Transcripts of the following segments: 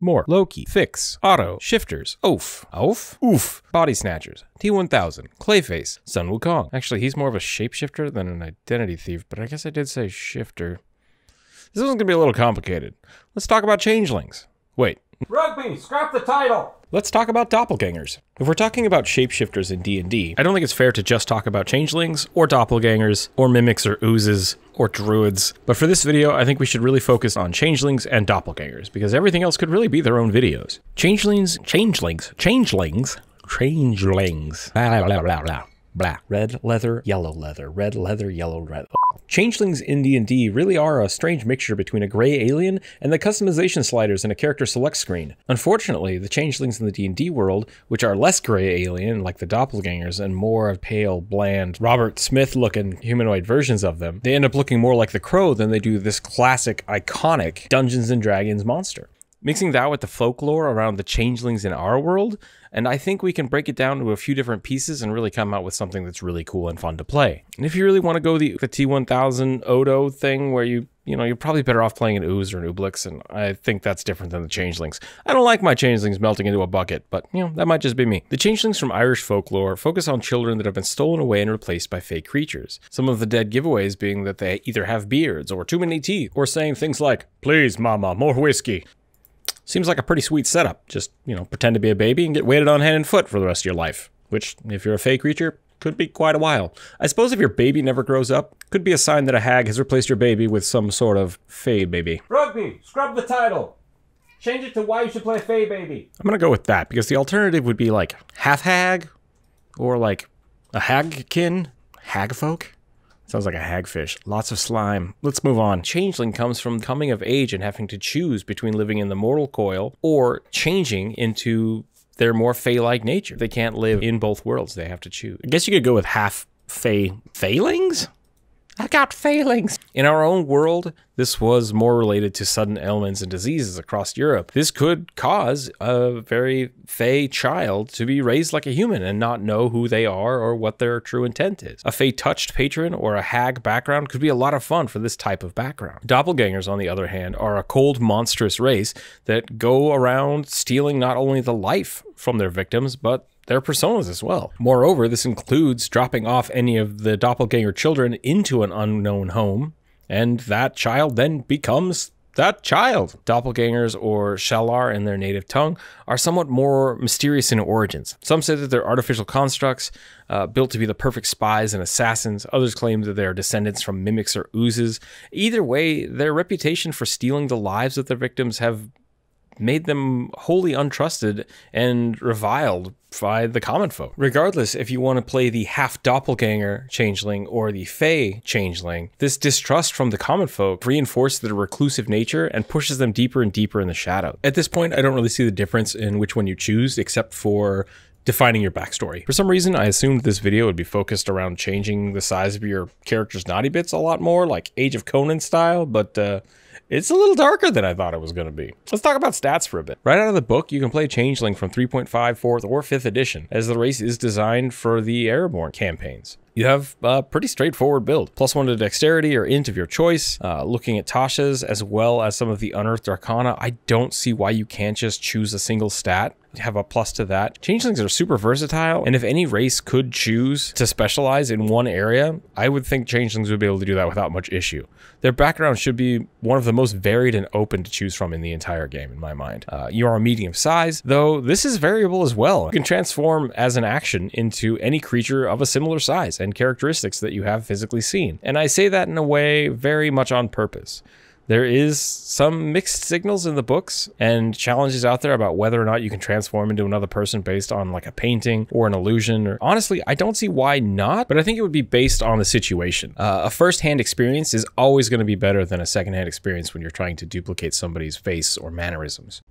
more, Loki, Fix, Auto, Shifters, Oaf, Oaf, Oof, Body Snatchers, T1000, Clayface, Sun Wukong. Actually, he's more of a shapeshifter than an identity thief, but I guess I did say shifter. This one's gonna be a little complicated. Let's talk about changelings. Wait. Rugby, scrap the title! let's talk about doppelgangers. If we're talking about shapeshifters in D&D, I don't think it's fair to just talk about changelings, or doppelgangers, or mimics or oozes, or druids. But for this video, I think we should really focus on changelings and doppelgangers, because everything else could really be their own videos. Changelings, changelings, changelings, changelings, blah, blah, blah, blah, blah, blah. Red leather, yellow leather, red leather, yellow red. Changelings in D&D really are a strange mixture between a gray alien and the customization sliders in a character select screen. Unfortunately, the changelings in the D&D world, which are less gray alien like the doppelgangers and more pale, bland, Robert Smith-looking humanoid versions of them, they end up looking more like the crow than they do this classic, iconic Dungeons & Dragons monster. Mixing that with the folklore around the changelings in our world, and I think we can break it down to a few different pieces and really come out with something that's really cool and fun to play. And if you really want to go the, the T1000 Odo thing where you you know, you're probably better off playing an ooze or an ooblix, and I think that's different than the changelings. I don't like my changelings melting into a bucket, but you know, that might just be me. The changelings from Irish folklore focus on children that have been stolen away and replaced by fake creatures. Some of the dead giveaways being that they either have beards or too many teeth, or saying things like, please mama, more whiskey. Seems like a pretty sweet setup. Just, you know, pretend to be a baby and get waited on hand and foot for the rest of your life, which, if you're a fey creature, could be quite a while. I suppose if your baby never grows up, could be a sign that a hag has replaced your baby with some sort of fey baby. Rugby, scrub the title. Change it to why you should play fey baby. I'm gonna go with that because the alternative would be like half hag or like a hagkin, hagfolk. Sounds like a hagfish. Lots of slime. Let's move on. Changeling comes from coming of age and having to choose between living in the mortal coil or changing into their more fae like nature. They can't live in both worlds. They have to choose. I guess you could go with half fae failings. I got failings. In our own world, this was more related to sudden ailments and diseases across Europe. This could cause a very fey child to be raised like a human and not know who they are or what their true intent is. A fey touched patron or a hag background could be a lot of fun for this type of background. Doppelgangers, on the other hand, are a cold, monstrous race that go around stealing not only the life from their victims, but their personas as well. Moreover, this includes dropping off any of the doppelganger children into an unknown home and that child then becomes that child. Doppelgangers, or shalar in their native tongue, are somewhat more mysterious in origins. Some say that they're artificial constructs uh, built to be the perfect spies and assassins. Others claim that they are descendants from mimics or oozes. Either way, their reputation for stealing the lives of their victims have made them wholly untrusted and reviled by the common folk. Regardless if you want to play the half doppelganger changeling or the fey changeling, this distrust from the common folk reinforces their reclusive nature and pushes them deeper and deeper in the shadow. At this point, I don't really see the difference in which one you choose, except for defining your backstory. For some reason, I assumed this video would be focused around changing the size of your character's naughty bits a lot more, like Age of Conan style, but uh, it's a little darker than I thought it was going to be. Let's talk about stats for a bit. Right out of the book, you can play Changeling from 3.5, 4th, or 5th edition, as the race is designed for the Airborne campaigns. You have a pretty straightforward build. Plus one to dexterity or int of your choice. Uh, looking at Tasha's as well as some of the unearthed arcana, I don't see why you can't just choose a single stat have a plus to that. Changelings are super versatile, and if any race could choose to specialize in one area, I would think changelings would be able to do that without much issue. Their background should be one of the most varied and open to choose from in the entire game, in my mind. Uh, you are a medium size, though this is variable as well. You can transform as an action into any creature of a similar size and characteristics that you have physically seen. And I say that in a way very much on purpose there is some mixed signals in the books and challenges out there about whether or not you can transform into another person based on like a painting or an illusion. Or honestly, I don't see why not, but I think it would be based on the situation. Uh, a first-hand experience is always going to be better than a second-hand experience when you're trying to duplicate somebody's face or mannerisms.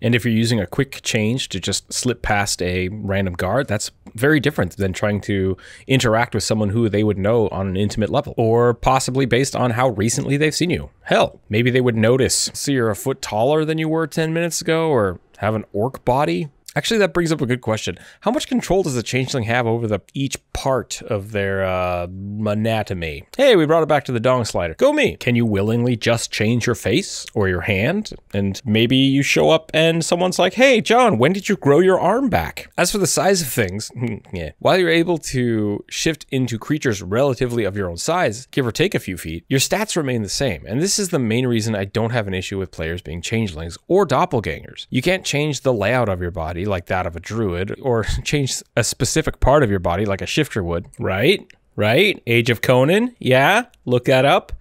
And if you're using a quick change to just slip past a random guard, that's very different than trying to interact with someone who they would know on an intimate level, or possibly based on how recently they've seen you. Hell, maybe they would notice, see you're a foot taller than you were 10 minutes ago, or have an orc body. Actually, that brings up a good question. How much control does a changeling have over the each part of their uh, anatomy? Hey, we brought it back to the dong slider. Go me. Can you willingly just change your face or your hand? And maybe you show up and someone's like, "Hey, John, when did you grow your arm back?" As for the size of things, yeah. While you're able to shift into creatures relatively of your own size, give or take a few feet, your stats remain the same. And this is the main reason I don't have an issue with players being changelings or doppelgangers. You can't change the layout of your body body, like that of a druid, or change a specific part of your body, like a shifter would. Right, right. Age of Conan, yeah, look that up.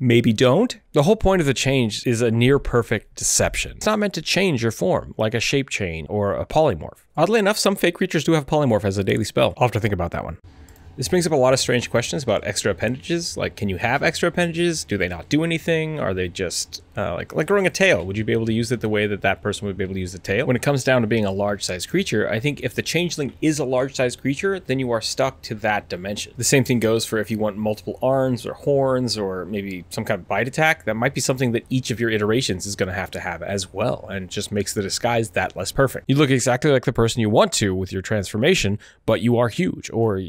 Maybe don't. The whole point of the change is a near perfect deception. It's not meant to change your form, like a shape change or a polymorph. Oddly enough, some fake creatures do have polymorph as a daily spell. I'll have to think about that one. This brings up a lot of strange questions about extra appendages. Like, can you have extra appendages? Do they not do anything? Are they just uh, like like growing a tail? Would you be able to use it the way that that person would be able to use the tail? When it comes down to being a large sized creature, I think if the changeling is a large sized creature, then you are stuck to that dimension. The same thing goes for if you want multiple arms or horns or maybe some kind of bite attack. That might be something that each of your iterations is going to have to have as well, and just makes the disguise that less perfect. You look exactly like the person you want to with your transformation, but you are huge or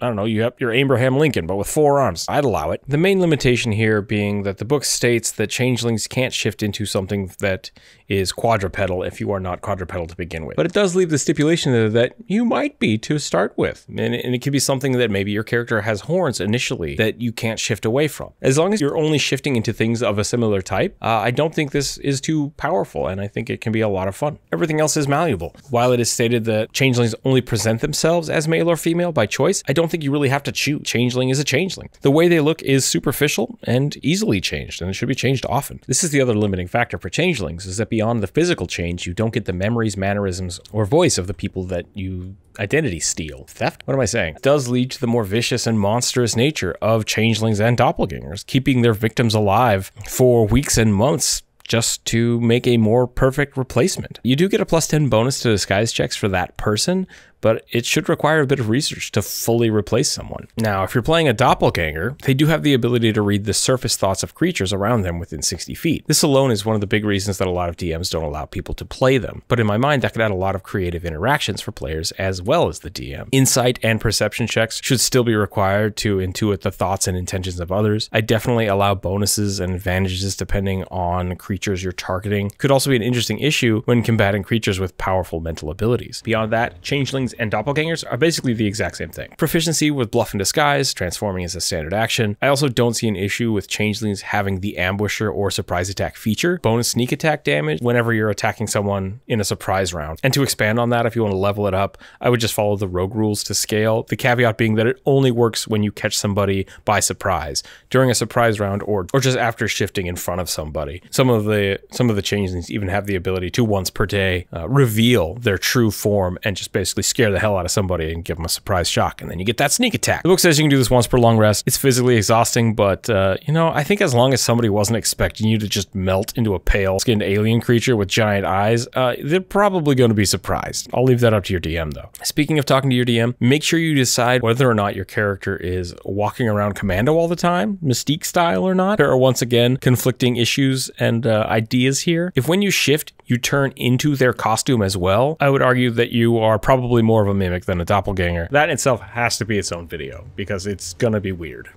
I don't know, you have your Abraham Lincoln, but with four arms. I'd allow it. The main limitation here being that the book states that changelings can't shift into something that is quadrupedal if you are not quadrupedal to begin with. But it does leave the stipulation there that you might be to start with. And, and it could be something that maybe your character has horns initially that you can't shift away from. As long as you're only shifting into things of a similar type, uh, I don't think this is too powerful. And I think it can be a lot of fun. Everything else is malleable. While it is stated that changelings only present themselves as male or female by choice, case, I don't think you really have to choose. Changeling is a changeling. The way they look is superficial and easily changed, and it should be changed often. This is the other limiting factor for changelings, is that beyond the physical change, you don't get the memories, mannerisms, or voice of the people that you identity steal. Theft? What am I saying? It does lead to the more vicious and monstrous nature of changelings and doppelgangers, keeping their victims alive for weeks and months just to make a more perfect replacement. You do get a plus 10 bonus to disguise checks for that person, but it should require a bit of research to fully replace someone. Now, if you're playing a doppelganger, they do have the ability to read the surface thoughts of creatures around them within 60 feet. This alone is one of the big reasons that a lot of DMs don't allow people to play them, but in my mind, that could add a lot of creative interactions for players as well as the DM. Insight and perception checks should still be required to intuit the thoughts and intentions of others. I definitely allow bonuses and advantages depending on creatures you're targeting. Could also be an interesting issue when combating creatures with powerful mental abilities. Beyond that, changelings and Doppelgangers are basically the exact same thing. Proficiency with Bluff and Disguise, transforming is a standard action. I also don't see an issue with Changelings having the Ambusher or Surprise Attack feature, bonus sneak attack damage whenever you're attacking someone in a surprise round. And to expand on that, if you want to level it up, I would just follow the Rogue rules to scale, the caveat being that it only works when you catch somebody by surprise, during a surprise round or, or just after shifting in front of somebody. Some of the some of the Changelings even have the ability to once per day uh, reveal their true form and just basically scare the hell out of somebody and give them a surprise shock, and then you get that sneak attack. The book says you can do this once per long rest. It's physically exhausting, but uh, you know, I think as long as somebody wasn't expecting you to just melt into a pale skinned alien creature with giant eyes, uh, they're probably going to be surprised. I'll leave that up to your DM though. Speaking of talking to your DM, make sure you decide whether or not your character is walking around commando all the time, Mystique style or not. There are once again conflicting issues and uh, ideas here. If when you shift, you turn into their costume as well, I would argue that you are probably more of a mimic than a doppelganger. That in itself has to be its own video because it's gonna be weird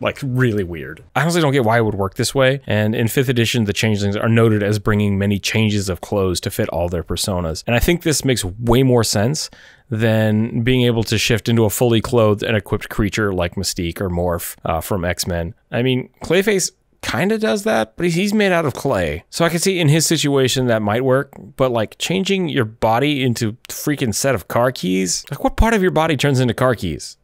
like really weird. I honestly don't get why it would work this way. And in fifth edition, the changelings are noted as bringing many changes of clothes to fit all their personas. And I think this makes way more sense than being able to shift into a fully clothed and equipped creature like Mystique or Morph uh, from X Men. I mean, Clayface kind of does that, but he's made out of clay. So I can see in his situation that might work, but like changing your body into freaking set of car keys? Like what part of your body turns into car keys?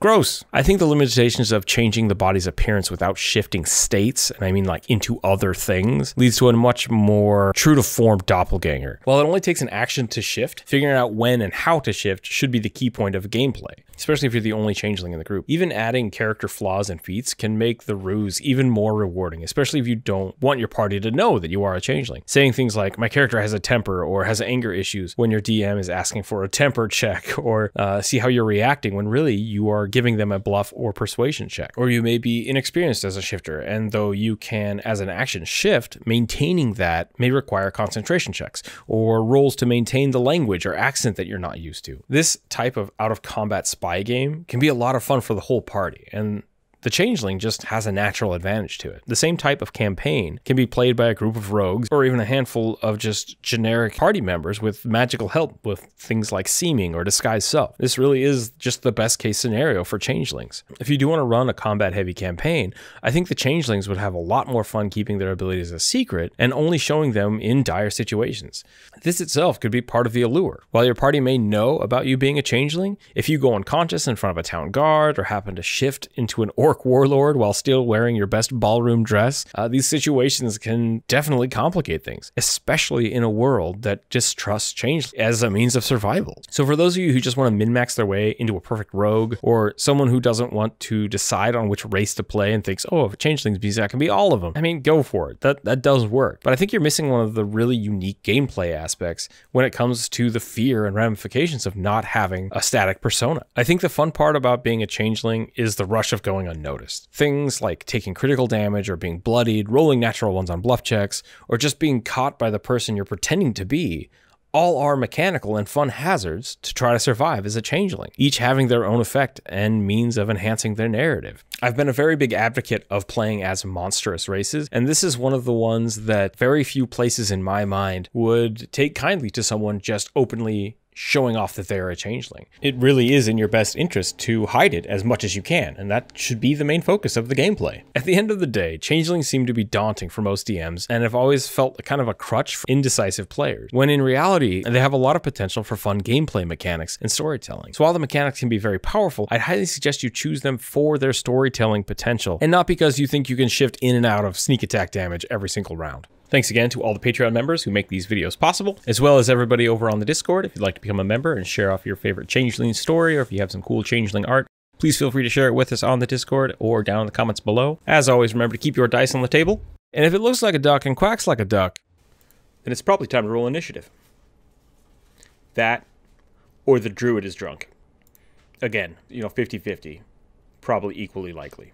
Gross. I think the limitations of changing the body's appearance without shifting states, and I mean like into other things, leads to a much more true to form doppelganger. While it only takes an action to shift, figuring out when and how to shift should be the key point of gameplay especially if you're the only changeling in the group. Even adding character flaws and feats can make the ruse even more rewarding, especially if you don't want your party to know that you are a changeling. Saying things like, my character has a temper or has anger issues when your DM is asking for a temper check or uh, see how you're reacting when really you are giving them a bluff or persuasion check. Or you may be inexperienced as a shifter, and though you can, as an action, shift, maintaining that may require concentration checks or rolls to maintain the language or accent that you're not used to. This type of out of combat spy game can be a lot of fun for the whole party. And the Changeling just has a natural advantage to it. The same type of campaign can be played by a group of rogues or even a handful of just generic party members with magical help with things like seeming or disguise self. This really is just the best case scenario for changelings. If you do want to run a combat heavy campaign, I think the changelings would have a lot more fun keeping their abilities a secret and only showing them in dire situations. This itself could be part of the allure. While your party may know about you being a changeling, if you go unconscious in front of a town guard or happen to shift into an orc orc warlord while still wearing your best ballroom dress, uh, these situations can definitely complicate things, especially in a world that distrusts change as a means of survival. So, for those of you who just want to min max their way into a perfect rogue, or someone who doesn't want to decide on which race to play and thinks, oh, if a changeling beast, I can be all of them, I mean, go for it. That, that does work. But I think you're missing one of the really unique gameplay aspects when it comes to the fear and ramifications of not having a static persona. I think the fun part about being a changeling is the rush of going on noticed. Things like taking critical damage or being bloodied, rolling natural ones on bluff checks, or just being caught by the person you're pretending to be all are mechanical and fun hazards to try to survive as a changeling, each having their own effect and means of enhancing their narrative. I've been a very big advocate of playing as monstrous races, and this is one of the ones that very few places in my mind would take kindly to someone just openly showing off that they're a changeling. It really is in your best interest to hide it as much as you can, and that should be the main focus of the gameplay. At the end of the day, changelings seem to be daunting for most DMs and have always felt kind of a crutch for indecisive players, when in reality, they have a lot of potential for fun gameplay mechanics and storytelling. So while the mechanics can be very powerful, I'd highly suggest you choose them for their storytelling potential, and not because you think you can shift in and out of sneak attack damage every single round. Thanks again to all the Patreon members who make these videos possible, as well as everybody over on the Discord. If you'd like to become a member and share off your favorite Changeling story, or if you have some cool Changeling art, please feel free to share it with us on the Discord or down in the comments below. As always, remember to keep your dice on the table. And if it looks like a duck and quacks like a duck, then it's probably time to roll initiative. That, or the druid is drunk. Again, you know, 50 50. Probably equally likely.